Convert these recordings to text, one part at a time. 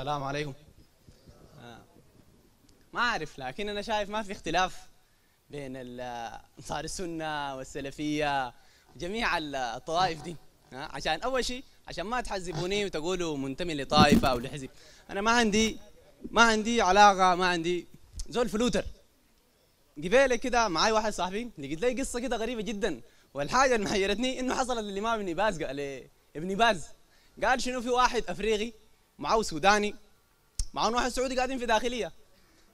السلام عليكم آه. ما أعرف لكن أنا شايف ما في اختلاف بين أنصار السنة والسلفية جميع الطوائف دي آه. عشان أول شيء عشان ما تحزبوني وتقولوا منتمي لطائفة أو لحزب أنا ما عندي ما عندي علاقة ما عندي زول فلوتر قبيلة كده معي واحد صاحبي لقيت لي قصة كده غريبة جدا والحاجة اللي محيرتني إنه حصلت للإمام ابن باز قال ابن باز قال شنو في واحد أفريقي معاه سوداني معاه واحد سعودي قاعدين في داخليه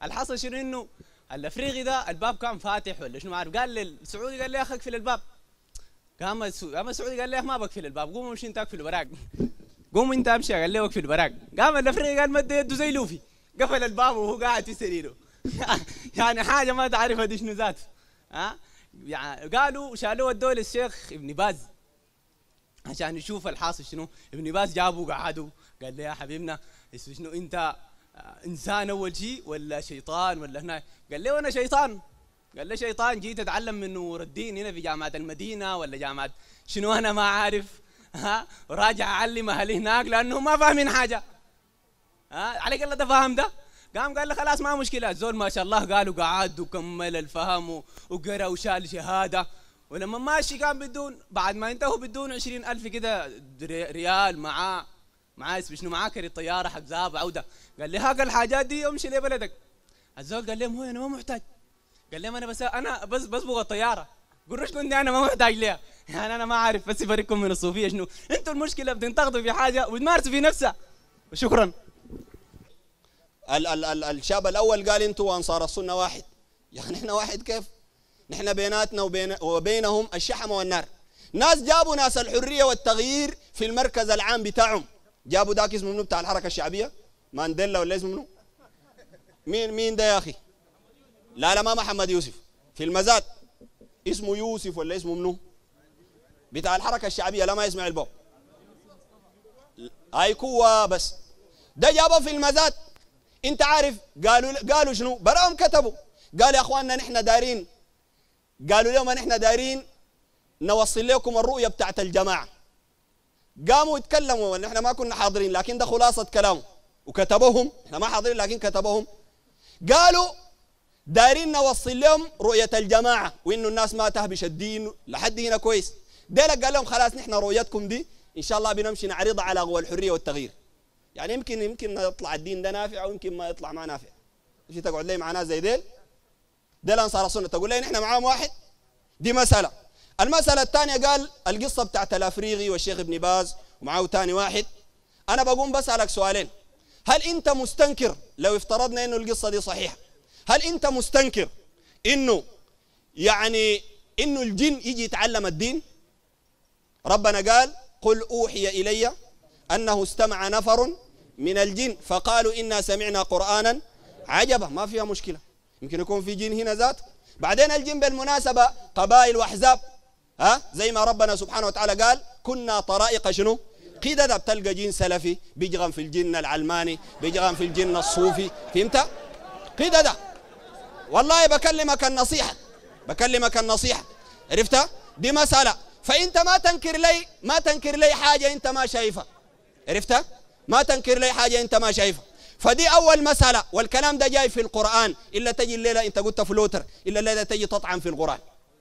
الحصل شنو انه الافريقي ده الباب كان فاتح ولا شنو ما عارف قال للسعودي قال لي يا اخي اقفل الباب قام قام السعودي قال لي ما بقفل الباب قوم امشي انت اقفل البراق قوم انت امشي قال لي اقفل البراق قام الافريقي قال مد يده زي لوفي قفل الباب وهو قاعد في سريره يعني حاجه ما تعرفها دي شنو ذات ها يعني قالوا شالوه الدول الشيخ ابن باز عشان يشوف الحاصل شنو ابن باز جابه وقعده قال لي يا حبيبنا شنو انت انسان اول شيء ولا شيطان ولا هنا قال لي وانا شيطان قال لي شيطان جيت اتعلم من نور الدين هنا في جامعه المدينه ولا جامعه شنو انا ما عارف ها راجع اعلم اهلي هناك لانه ما فاهمين حاجه ها عليك الله ده ده قام قال لي خلاص ما مشكله الزول ما شاء الله قال وقعد وكمل الفهم وقرا وشال شهاده ولما ماشي كان بدون بعد ما انتهوا بدون عشرين ألف كده ريال معاه معاه اسم شنو معاه كريت الطيارة حق ذهب عوده قال لي هاك الحاجات دي امشي لبلدك الزول قال لهم هو انا ما محتاج قال لهم انا بس انا بس بس بغى طياره قروش كنت انا ما محتاج ليها يعني انا ما عارف بس فريقكم من الصوفيه شنو انتوا المشكله بتنتقدوا في حاجه وتمارسوا في نفسها وشكرا ال ال ال الشاب الاول قال انتوا وانصار السنه واحد يعني احنا واحد كيف نحن بيناتنا وبين وبينهم الشحم والنار ناس جابوا ناس الحرية والتغيير في المركز العام بتاعهم جابوا ذاك اسمه منو بتاع الحركة الشعبية مانديلا ولا اسمه منو مين مين ده يا أخي لا لا ما محمد يوسف في المزاد اسمه يوسف ولا اسمه منو بتاع الحركة الشعبية لا ما يسمع الباب هاي قوة بس ده جابه في المزاد انت عارف قالوا قالوا شنو براهم كتبوا قال يا اخواننا نحن دارين قالوا لهم احنا دايرين نوصل لكم الرؤيه بتاعت الجماعه قاموا يتكلموا ان احنا ما كنا حاضرين لكن ده خلاصه كلام وكتبوهم احنا ما حاضرين لكن كتبوهم قالوا دايرين نوصل لهم رؤيه الجماعه وانه الناس ما تهبش الدين لحد هنا كويس ديلك قال لهم خلاص نحن رؤيتكم دي ان شاء الله بنمشي نعرضها على قوى الحريه والتغيير يعني يمكن يمكن يطلع الدين ده نافع ويمكن ما يطلع ما نافع مش تقعد لي مع ناس زي ديل ده الانصار السنه تقول لي نحن معاهم واحد دي مساله المساله الثانيه قال القصه بتاعت الافريقي والشيخ ابن باز ومعاه ثاني واحد انا بقوم بسالك سؤالين هل انت مستنكر لو افترضنا انه القصه دي صحيحه هل انت مستنكر انه يعني انه الجن يجي يتعلم الدين ربنا قال قل اوحي الي انه استمع نفر من الجن فقالوا انا سمعنا قرانا عجبا ما فيها مشكله يمكن يكون في جين هنا ذات بعدين الجن بالمناسبة قبائل وأحزاب ها زي ما ربنا سبحانه وتعالى قال كنا طرائق شنو كده ده بتلقى جين سلفي بيجغم في الجن العلماني بيجغم في الجن الصوفي فهمت كده ده والله بكلمك النصيحة بكلمك النصيحة عرفتها دي مسألة فأنت ما تنكر لي ما تنكر لي حاجة أنت ما شايفها عرفتها ما تنكر لي حاجة أنت ما شايفها فدي أول مسألة والكلام ده جاي في القرآن إلا تجي الليلة أنت قلت فلوتر إلا الليلة تجي تطعن في القرآن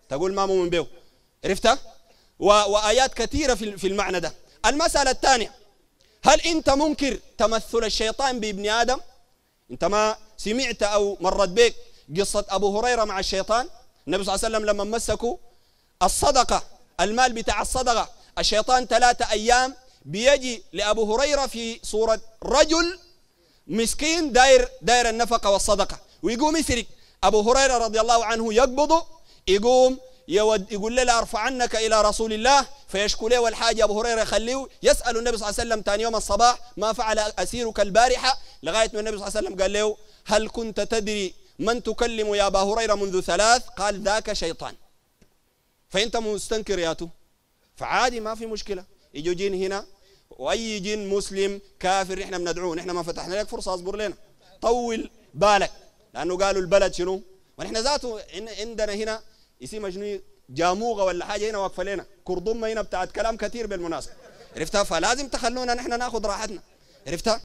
تقول ما مؤمن به عرفتها؟ وآيات كثيرة في المعنى ده المسألة الثانية هل أنت منكر تمثل الشيطان بابن آدم؟ أنت ما سمعت أو مرت بك قصة أبو هريرة مع الشيطان؟ النبي صلى الله عليه وسلم لما مسكوا الصدقة المال بتاع الصدقة الشيطان ثلاثة أيام بيجي لأبو هريرة في صورة رجل مسكين داير داير النفقه والصدقه ويقوم يسرق ابو هريره رضي الله عنه يقبضه يقوم يود يقول له ارفع عنك الى رسول الله فيشكو له والحاج ابو هريره يخليه يسال النبي صلى الله عليه وسلم ثاني يوم الصباح ما فعل اسيرك البارحه لغايه ما النبي صلى الله عليه وسلم قال له هل كنت تدري من تكلم يا ابا هريره منذ ثلاث قال ذاك شيطان فانت مستنكر ياته فعادي ما في مشكله يجوا جين هنا واي جن مسلم كافر احنا بندعوه نحن ما فتحنا لك فرصه اصبر لنا طول بالك لانه قالوا البلد شنو ونحن ذاته عندنا هنا يسي مجنون جاموغه ولا حاجه هنا واقفه لنا كردمه هنا بتاعت كلام كثير بالمناسبه عرفتها فلازم تخلونا نحن ناخذ راحتنا عرفتها